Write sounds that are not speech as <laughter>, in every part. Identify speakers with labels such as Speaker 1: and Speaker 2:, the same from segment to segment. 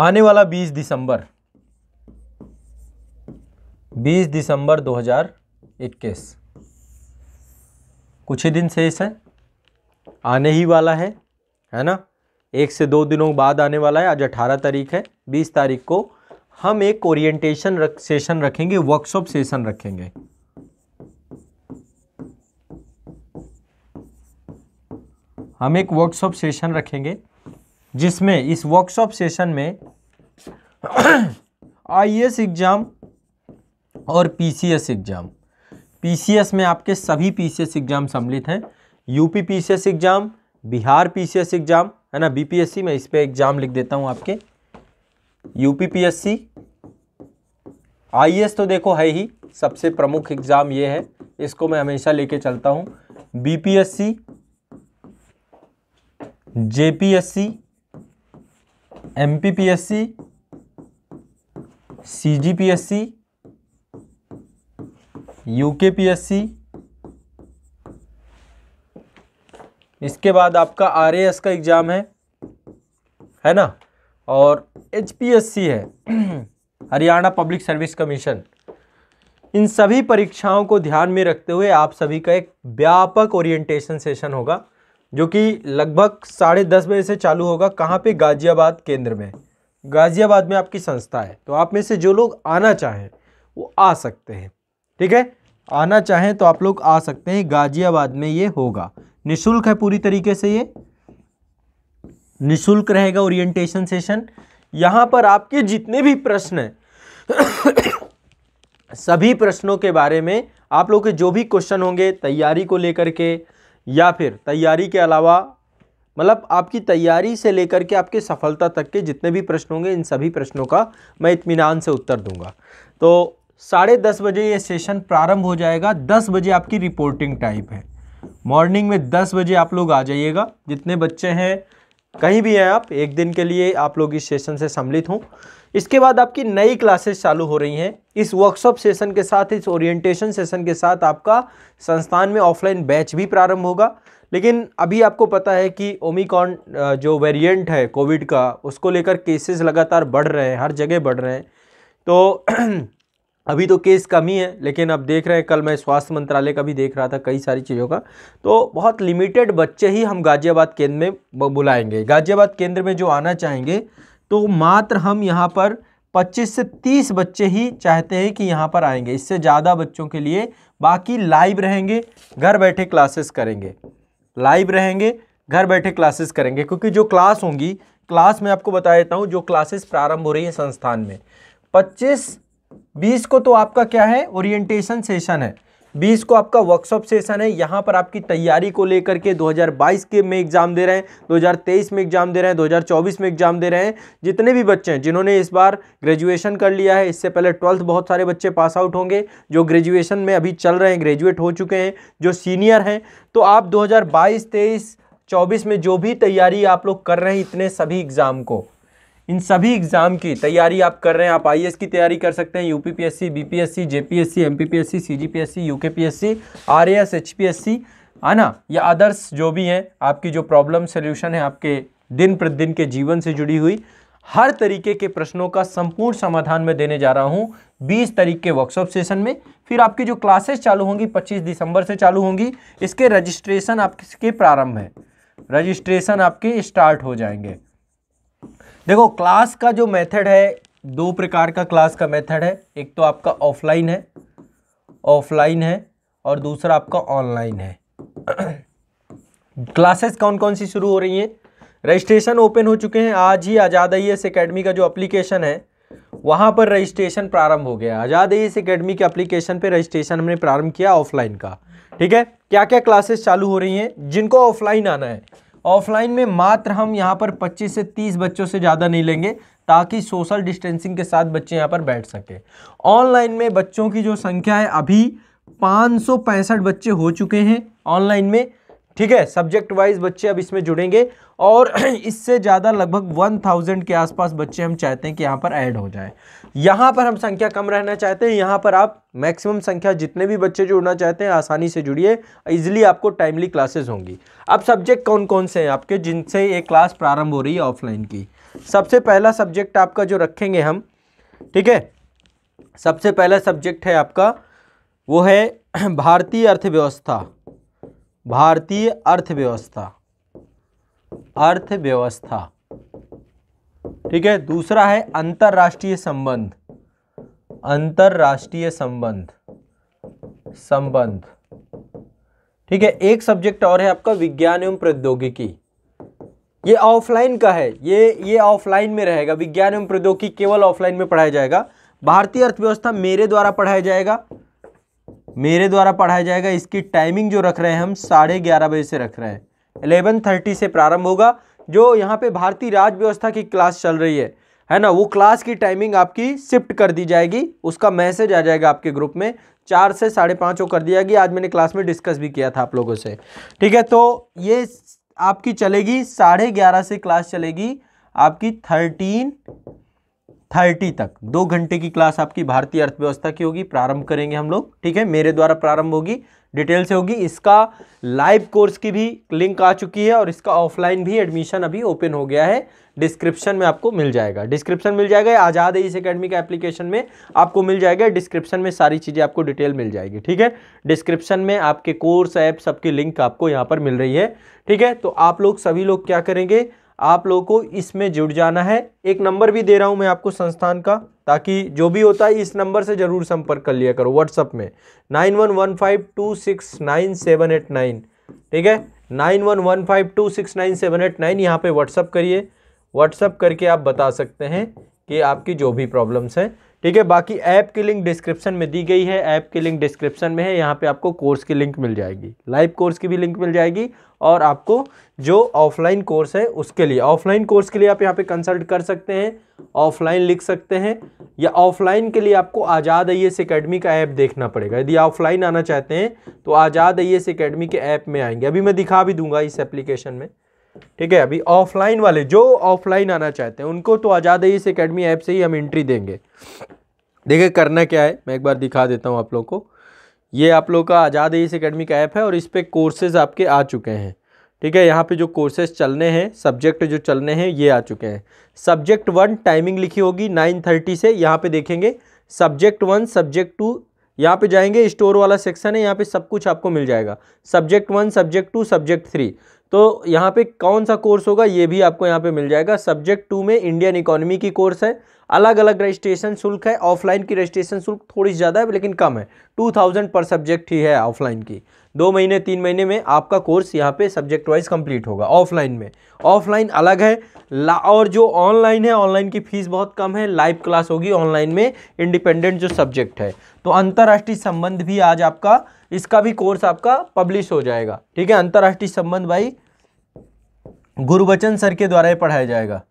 Speaker 1: आने वाला 20 दिसंबर 20 दिसंबर 2021 कुछ ही दिन शेष है आने ही वाला है है ना एक से दो दिनों बाद आने वाला है आज 18 तारीख है 20 तारीख को हम एक ओरिएंटेशन रक, सेशन रखेंगे वर्कशॉप सेशन रखेंगे हम एक वर्कशॉप सेशन रखेंगे जिसमें इस वर्कशॉप सेशन में आईएएस <coughs> एग्ज़ाम और पीसीएस एग्ज़ाम पीसीएस में आपके सभी पीसीएस एग्ज़ाम सम्मिलित हैं UP PCS exam Bihar PCS exam है ना बीपीएससी मैं इस पर एग्ज़ाम लिख देता हूँ आपके यूपी पीएससी आईएएस तो देखो है ही सबसे प्रमुख एग्ज़ाम ये है इसको मैं हमेशा लेके चलता हूँ BPSC JPSC MPPSC C G P S C U K P S C इसके बाद आपका आर ए एस का एग्ज़ाम है है ना और एच पी एस सी है <clears throat> हरियाणा पब्लिक सर्विस कमीशन इन सभी परीक्षाओं को ध्यान में रखते हुए आप सभी का एक व्यापक ओरिएंटेशन सेशन होगा जो कि लगभग साढ़े दस बजे से चालू होगा कहाँ पे गाजियाबाद केंद्र में गाज़ियाबाद में आपकी संस्था है तो आप में से जो लोग आना चाहें वो आ सकते हैं ठीक है आना चाहें तो आप लोग आ सकते हैं गाज़ियाबाद में ये होगा निशुल्क है पूरी तरीके से ये निशुल्क रहेगा ओरिएंटेशन सेशन यहाँ पर आपके जितने भी प्रश्न हैं <coughs> सभी प्रश्नों के बारे में आप लोग के जो भी क्वेश्चन होंगे तैयारी को लेकर के या फिर तैयारी के अलावा मतलब आपकी तैयारी से लेकर के आपके सफलता तक के जितने भी प्रश्न होंगे इन सभी प्रश्नों का मैं इतमान से उत्तर दूंगा तो साढ़े दस बजे ये सेशन प्रारंभ हो जाएगा दस बजे आपकी रिपोर्टिंग टाइप है मॉर्निंग में दस बजे आप लोग आ जाइएगा जितने बच्चे हैं कहीं भी हैं आप एक दिन के लिए आप लोग इस सेशन से सम्मिलित हों इसके बाद आपकी नई क्लासेस चालू हो रही हैं इस वर्कशॉप सेशन के साथ इस ओरिएंटेशन सेशन के साथ आपका संस्थान में ऑफलाइन बैच भी प्रारंभ होगा लेकिन अभी आपको पता है कि ओमिकॉन जो वेरिएंट है कोविड का उसको लेकर केसेस लगातार बढ़ रहे हैं हर जगह बढ़ रहे हैं तो <clears throat> अभी तो केस कम ही है लेकिन अब देख रहे हैं कल मैं स्वास्थ्य मंत्रालय का भी देख रहा था कई सारी चीज़ों का तो बहुत लिमिटेड बच्चे ही हम गाज़ियाबाद केंद्र में बुलाएंगे गाज़ियाबाद केंद्र में जो आना चाहेंगे तो मात्र हम यहाँ पर 25 से 30 बच्चे ही चाहते हैं कि यहाँ पर आएंगे इससे ज़्यादा बच्चों के लिए बाकी लाइव रहेंगे घर बैठे क्लासेस करेंगे लाइव रहेंगे घर बैठे क्लासेस करेंगे क्योंकि जो क्लास होंगी क्लास में आपको बता देता हूँ जो क्लासेस प्रारंभ हो रही है संस्थान में पच्चीस बीस को तो आपका क्या है ओरिएंटेशन सेशन है बीस को आपका वर्कशॉप सेशन है यहाँ पर आपकी तैयारी को लेकर के 2022 के में एग्ज़ाम दे रहे हैं 2023 में एग्ज़ाम दे रहे हैं 2024 में एग्ज़ाम दे रहे हैं जितने भी बच्चे हैं जिन्होंने इस बार ग्रेजुएशन कर लिया है इससे पहले ट्वेल्थ बहुत सारे बच्चे पास आउट होंगे जो ग्रेजुएशन में अभी चल रहे हैं ग्रेजुएट हो चुके हैं जो सीनियर हैं तो आप दो हज़ार चौबीस में जो भी तैयारी आप लोग कर रहे हैं इतने सभी एग्ज़ाम को इन सभी एग्ज़ाम की तैयारी आप कर रहे हैं आप आईएएस की तैयारी कर सकते हैं UPPSC BPSC JPSC MPPSC CGPSC UKPSC RAS HPSC है ना या अदर्स जो भी हैं आपकी जो प्रॉब्लम सोल्यूशन है आपके दिन प्रतिदिन के जीवन से जुड़ी हुई हर तरीके के प्रश्नों का संपूर्ण समाधान मैं देने जा रहा हूँ बीस तारीख के वर्कशॉप सेशन में फिर आपकी जो क्लासेस चालू होंगी पच्चीस दिसंबर से चालू होंगी इसके रजिस्ट्रेशन आपके प्रारंभ है रजिस्ट्रेशन आपके स्टार्ट हो जाएंगे देखो क्लास का जो मेथड है दो प्रकार का क्लास का मेथड है एक तो आपका ऑफलाइन है ऑफलाइन है और दूसरा आपका ऑनलाइन है क्लासेस कौन कौन सी शुरू हो रही हैं रजिस्ट्रेशन ओपन हो चुके हैं आज ही आज़ाद आई एस अकेडमी का जो अप्लीकेशन है वहाँ पर रजिस्ट्रेशन प्रारंभ हो गया आज़ाद आई एस अकेडमी के अप्लीकेशन पर रजिस्ट्रेशन हमने प्रारंभ किया ऑफलाइन का ठीक है क्या क्या क्लासेस चालू हो रही हैं जिनको ऑफलाइन आना है ऑफलाइन में मात्र हम यहाँ पर 25 से 30 बच्चों से ज़्यादा नहीं लेंगे ताकि सोशल डिस्टेंसिंग के साथ बच्चे यहाँ पर बैठ सके ऑनलाइन में बच्चों की जो संख्या है अभी पाँच बच्चे हो चुके हैं ऑनलाइन में ठीक है सब्जेक्ट वाइज बच्चे अब इसमें जुड़ेंगे और <clears throat> इससे ज़्यादा लगभग वन थाउजेंड के आसपास बच्चे हम चाहते हैं कि यहाँ पर ऐड हो जाए यहाँ पर हम संख्या कम रहना चाहते हैं यहाँ पर आप मैक्सिमम संख्या जितने भी बच्चे जुड़ना चाहते हैं आसानी से जुड़िए इजिली आपको टाइमली क्लासेस होंगी अब सब्जेक्ट कौन कौन से हैं आपके जिनसे ये क्लास प्रारंभ हो रही है ऑफलाइन की सबसे पहला सब्जेक्ट आपका जो रखेंगे हम ठीक है सबसे पहला सब्जेक्ट है आपका वो है <clears throat> भारतीय अर्थव्यवस्था भारतीय अर्थव्यवस्था अर्थव्यवस्था ठीक है दूसरा है अंतर्राष्ट्रीय संबंध अंतर्राष्ट्रीय संबंध संबंध ठीक है एक सब्जेक्ट और है आपका विज्ञान एवं प्रौद्योगिकी ये ऑफलाइन का है ये ये ऑफलाइन में रहेगा विज्ञान एवं प्रौद्योगिकी केवल ऑफलाइन में पढ़ाया जाएगा भारतीय अर्थव्यवस्था मेरे द्वारा पढ़ाया जाएगा मेरे द्वारा पढ़ाया जाएगा इसकी टाइमिंग जो रख रहे हैं हम साढ़े ग्यारह बजे से रख रहे हैं एलेवन थर्टी से प्रारंभ होगा जो यहाँ पे भारतीय राज्य व्यवस्था की क्लास चल रही है है ना वो क्लास की टाइमिंग आपकी शिफ्ट कर दी जाएगी उसका मैसेज आ जाएगा आपके ग्रुप में चार से साढ़े पाँच वो कर दिया गया आज मैंने क्लास में डिस्कस भी किया था आप लोगों से ठीक है तो ये आपकी चलेगी साढ़े ग्यारह से क्लास चलेगी आपकी थर्टीन थर्टी तक दो घंटे की क्लास आपकी भारतीय अर्थव्यवस्था की होगी प्रारंभ करेंगे हम लोग ठीक है मेरे द्वारा प्रारंभ होगी डिटेल से होगी इसका लाइव कोर्स की भी लिंक आ चुकी है और इसका ऑफलाइन भी एडमिशन अभी ओपन हो गया है डिस्क्रिप्शन में आपको मिल जाएगा डिस्क्रिप्शन मिल जाएगा आज़ाद इस अकेडमी का एप्लीकेशन में आपको मिल जाएगा डिस्क्रिप्शन में सारी चीज़ें आपको डिटेल मिल जाएगी ठीक है डिस्क्रिप्शन में आपके कोर्स ऐप सबकी लिंक आपको यहाँ पर मिल रही है ठीक है तो आप लोग सभी लोग क्या करेंगे आप लोगों को इसमें जुड़ जाना है एक नंबर भी दे रहा हूं मैं आपको संस्थान का ताकि जो भी होता है इस नंबर से ज़रूर संपर्क कर लिया करो व्हाट्सअप में nine one one five two six nine seven eight nine ठीक है nine one one five two six nine seven eight nine यहाँ पर व्हाट्सअप करिए व्हाट्सअप करके आप बता सकते हैं कि आपकी जो भी प्रॉब्लम्स हैं ठीक है बाकी ऐप की लिंक डिस्क्रिप्शन में दी गई है ऐप की लिंक डिस्क्रिप्शन में है यहाँ पे आपको कोर्स की लिंक मिल जाएगी लाइव कोर्स की भी लिंक मिल जाएगी और आपको जो ऑफलाइन कोर्स है उसके लिए ऑफलाइन कोर्स के लिए आप यहाँ पे कंसल्ट कर सकते हैं ऑफलाइन लिख सकते हैं या ऑफलाइन के लिए आपको आज़ाद आई एस अकेडमी का ऐप देखना पड़ेगा यदि ऑफलाइन आना चाहते हैं तो आज़ाद आई एस के ऐप में आएंगे अभी मैं दिखा भी दूंगा इस एप्लीकेशन में ठीक है अभी ऑफलाइन वाले जो ऑफलाइन आना चाहते हैं उनको तो आज़ाद है इस अकेडमी ऐप से ही हम एंट्री देंगे देखिए करना क्या है मैं एक बार दिखा देता हूँ आप लोग को ये आप लोग का आज़ाद इस अकेडमी का ऐप है और इस पर कोर्सेज आपके आ चुके हैं ठीक है यहाँ पे जो कोर्सेज चलने हैं सब्जेक्ट जो चलने हैं ये आ चुके हैं सब्जेक्ट वन टाइमिंग लिखी होगी नाइन थर्टी से यहाँ पे देखेंगे सब्जेक्ट वन सब्जेक्ट टू यहाँ पे जाएंगे स्टोर वाला सेक्शन है यहाँ पे सब कुछ आपको मिल जाएगा subject one subject two subject three तो यहाँ पे कौन सा कोर्स होगा ये भी आपको यहाँ पे मिल जाएगा सब्जेक्ट टू में इंडियन इकोनॉमी की कोर्स है अलग अलग रजिस्ट्रेशन शुल्क है ऑफलाइन की रजिस्ट्रेशन शुल्क थोड़ी ज़्यादा है लेकिन कम है टू थाउजेंड पर सब्जेक्ट ही है ऑफलाइन की दो महीने तीन महीने में आपका कोर्स यहाँ पे सब्जेक्ट वाइज कंप्लीट होगा ऑफलाइन में ऑफलाइन अलग है और जो ऑनलाइन है ऑनलाइन की फ़ीस बहुत कम है लाइव क्लास होगी ऑनलाइन में इंडिपेंडेंट जो सब्जेक्ट है तो अंतर्राष्ट्रीय संबंध भी आज आपका इसका भी कोर्स आपका पब्लिश हो जाएगा ठीक है अंतर्राष्ट्रीय संबंध भाई गुरुवचन सर के द्वारा ही पढ़ाया जाएगा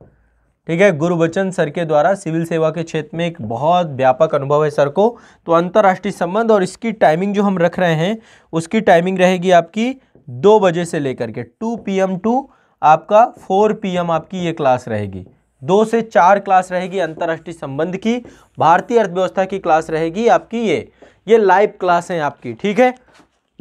Speaker 1: ठीक है गुरुवचन सर के द्वारा सिविल सेवा के क्षेत्र में एक बहुत व्यापक अनुभव है सर को तो अंतर्राष्ट्रीय संबंध और इसकी टाइमिंग जो हम रख रहे हैं उसकी टाइमिंग रहेगी आपकी दो बजे से लेकर के टू पी एम टू आपका फोर पी एम आपकी ये क्लास रहेगी दो से चार क्लास रहेगी अंतर्राष्ट्रीय संबंध की भारतीय अर्थव्यवस्था की क्लास रहेगी आपकी ये ये लाइव क्लास है आपकी ठीक है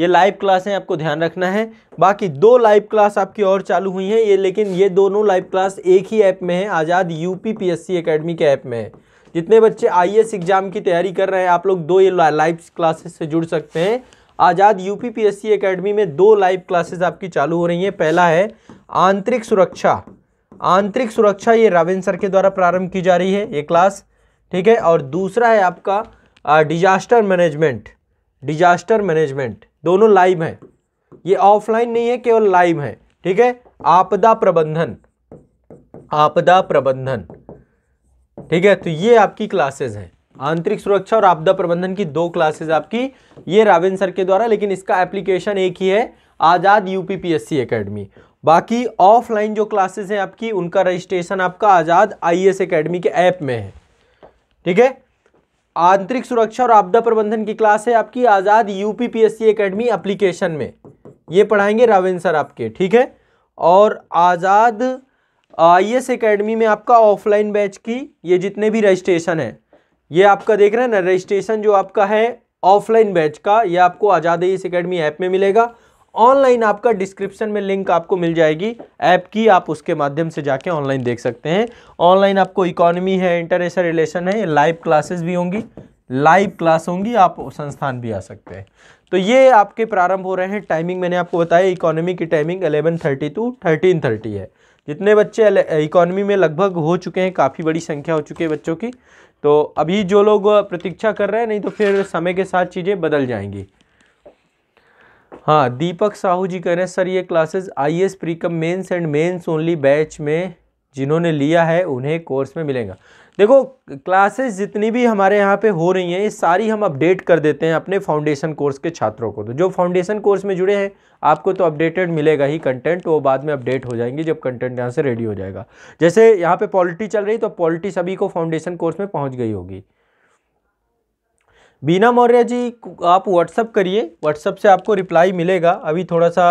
Speaker 1: ये लाइव क्लास है आपको ध्यान रखना है बाकी दो लाइव क्लास आपकी और चालू हुई हैं ये लेकिन ये दोनों लाइव क्लास एक ही ऐप में है आज़ाद यूपी पीएससी एकेडमी के ऐप में है जितने बच्चे आईएएस एग्जाम की तैयारी कर रहे हैं आप लोग दो ये लाइव क्लासेस से जुड़ सकते हैं आज़ाद यू पी एकेडमी में दो लाइव क्लासेस आपकी चालू हो रही हैं पहला है आंतरिक सुरक्षा आंतरिक सुरक्षा ये रावेन सर के द्वारा प्रारंभ की जा रही है ये क्लास ठीक है और दूसरा है आपका डिजास्टर मैनेजमेंट डिजास्टर मैनेजमेंट दोनों लाइव हैं ये ऑफलाइन नहीं है केवल लाइव है ठीक है आपदा प्रबंधन आपदा प्रबंधन ठीक है तो ये आपकी क्लासेस हैं आंतरिक सुरक्षा और आपदा प्रबंधन की दो क्लासेस आपकी ये रावेन सर के द्वारा लेकिन इसका एप्लीकेशन एक ही है आज़ाद यूपीपीएससी एकेडमी बाकी ऑफलाइन जो क्लासेस हैं आपकी उनका रजिस्ट्रेशन आपका आज़ाद आई एस अकेडमी के ऐप में है ठीक है आंतरिक सुरक्षा और आपदा प्रबंधन की क्लास है आपकी आज़ाद यूपीपीएससी एकेडमी एप्लीकेशन में ये पढ़ाएंगे रावेन सर आपके ठीक है और आज़ाद आई एस अकेडमी में आपका ऑफलाइन बैच की ये जितने भी रजिस्ट्रेशन है ये आपका देख रहे हैं ना रजिस्ट्रेशन जो आपका है ऑफलाइन बैच का ये आपको Azad I S academy app में मिलेगा ऑनलाइन आपका डिस्क्रिप्शन में लिंक आपको मिल जाएगी ऐप की आप उसके माध्यम से जाके ऑनलाइन देख सकते हैं ऑनलाइन आपको इकोनॉमी है इंटरनेशनल रिलेशन है लाइव क्लासेस भी होंगी लाइव क्लास होंगी आप संस्थान भी आ सकते हैं तो ये आपके प्रारंभ हो रहे हैं टाइमिंग मैंने आपको बताया इकोनॉमी की टाइमिंग थर्टी टू थर्टी है जितने बच्चे इकोनॉमी में लगभग हो चुके हैं काफ़ी बड़ी संख्या हो चुकी है बच्चों की तो अभी जो लोग प्रतीक्षा कर रहे हैं नहीं तो फिर समय के साथ चीज़ें बदल जाएंगी हाँ दीपक साहू जी कह रहे हैं सर ये classes I S pre cum mains and mains only batch में जिन्होंने लिया है उन्हें कोर्स में मिलेगा देखो क्लासेस जितनी भी हमारे यहाँ पे हो रही हैं ये सारी हम अपडेट कर देते हैं अपने फाउंडेशन कोर्स के छात्रों को तो जो फाउंडेशन कोर्स में जुड़े हैं आपको तो अपडेटेड मिलेगा ही कंटेंट वो बाद में अपडेट हो जाएंगे जब कंटेंट यहाँ से रेडी हो जाएगा जैसे यहाँ पे पॉलिटी चल रही तो पॉलिटी सभी को फाउंडेशन कोर्स में पहुँच गई होगी बीना मौर्य जी आप व्हाट्सअप करिए व्हाट्सअप से आपको रिप्लाई मिलेगा अभी थोड़ा सा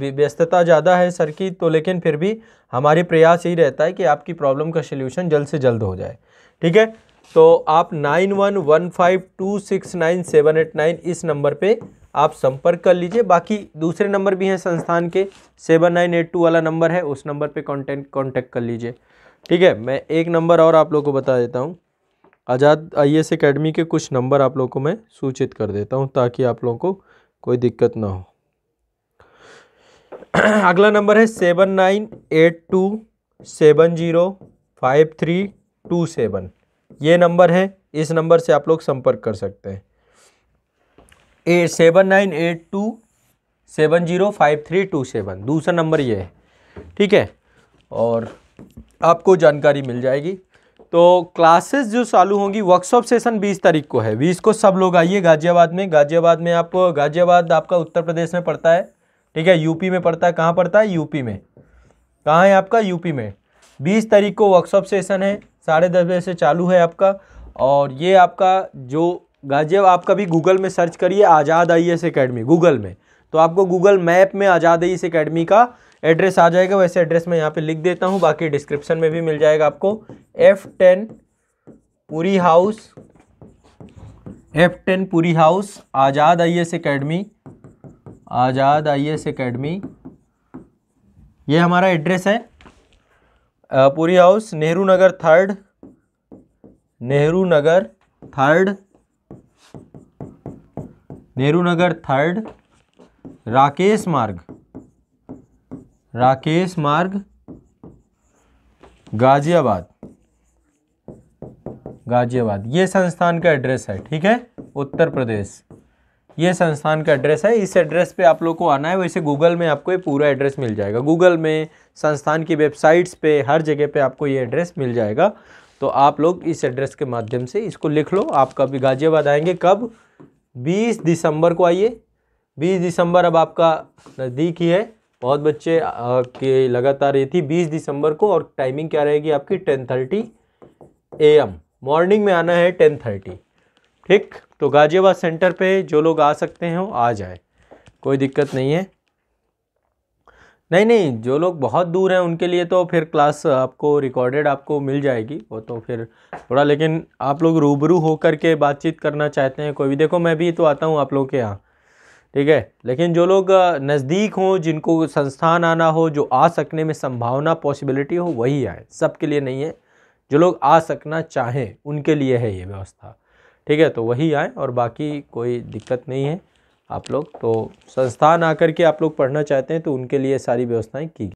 Speaker 1: व्यस्तता ज़्यादा है सर की तो लेकिन फिर भी हमारे प्रयास यही रहता है कि आपकी प्रॉब्लम का सोल्यूशन जल्द से जल्द हो जाए ठीक है तो आप nine one one five two six nine seven eight nine इस नंबर पे आप संपर्क कर लीजिए बाकी दूसरे नंबर भी हैं संस्थान के सेवन नाइन एट टू वाला नंबर है उस नंबर पे कॉन्टेक्ट कांटेक्ट कर लीजिए ठीक है मैं एक नंबर और आप लोग को बता देता हूँ आज़ाद आई एस अकेडमी के कुछ नंबर आप लोगों को मैं सूचित कर देता हूँ ताकि आप लोगों को कोई दिक्कत ना हो <clears throat> अगला नंबर है seven nine eight two seven zero five three two seven ये नंबर है इस नंबर से आप लोग संपर्क कर सकते हैं ए seven nine eight two seven zero five three two seven दूसरा नंबर ये है ठीक है और आपको जानकारी मिल जाएगी तो क्लासेस जो चालू होंगी वर्कशॉप सेशन 20 तारीख को है 20 को सब लोग आइए गाजियाबाद में गाजियाबाद में आप गाजियाबाद आपका उत्तर प्रदेश में पड़ता है ठीक है यूपी में पड़ता है कहाँ पड़ता है यूपी में कहाँ है आपका यूपी में बीस तारीख को वर्कशॉप सेशन है साढ़े दस बजे से चालू है आपका और ये आपका जो गाजियाबाद आप कभी गूगल में सर्च करिए आज़ाद आई एस गूगल में तो आपको गूगल मैप में आज़ाद आई एस अकेडमी का एड्रेस आ जाएगा वैसे एड्रेस मैं यहाँ पे लिख देता हूँ बाकी डिस्क्रिप्शन में भी मिल जाएगा आपको F ten Puri house F ten Puri house Azad I S academy Azad I S academy ये हमारा एड्रेस है Puri house Nehru Nagar third Nehru Nagar third Nehru Nagar third Rakesh Marg Rakesh मार्ग गाजियाबाद गाजियाबाद ये संस्थान का एड्रेस है ठीक है उत्तर प्रदेश ये संस्थान का एड्रेस है इस एड्रेस पे आप लोग को आना है वैसे गूगल में आपको ये पूरा एड्रेस मिल जाएगा गूगल में संस्थान की वेबसाइट्स पे हर जगह पे आपको ये एड्रेस मिल जाएगा तो आप लोग इस एड्रेस के माध्यम से इसको लिख लो आप कभी गाजियाबाद आएंगे कब 20 दिसंबर को आइए 20 दिसंबर अब आपका नज़दीक ही है बहुत बच्चे के लगातार ये थी बीस दिसंबर को और टाइमिंग क्या रहेगी आपकी 10:30 एम मॉर्निंग में आना है टेन थर्टी ठीक तो गाजियाबाद सेंटर पे जो लोग आ सकते हैं वो आ जाए कोई दिक्कत नहीं है नहीं नहीं जो लोग बहुत दूर हैं उनके लिए तो फिर क्लास आपको रिकॉर्डेड आपको मिल जाएगी वो तो फिर थोड़ा लेकिन आप लोग रूबरू होकर के बातचीत करना चाहते हैं कोई भी देखो मैं भी तो आता हूँ आप लोग के यहाँ ठीक है लेकिन जो लोग नज़दीक हों जिनको संस्थान आना हो जो आ सकने में संभावना पॉसिबिलिटी हो वही आए सबके लिए नहीं है जो लोग आ सकना चाहें उनके लिए है ये व्यवस्था ठीक है तो वही आए और बाकी कोई दिक्कत नहीं है आप लोग तो संस्थान आकर के आप लोग पढ़ना चाहते हैं तो उनके लिए सारी व्यवस्थाएं की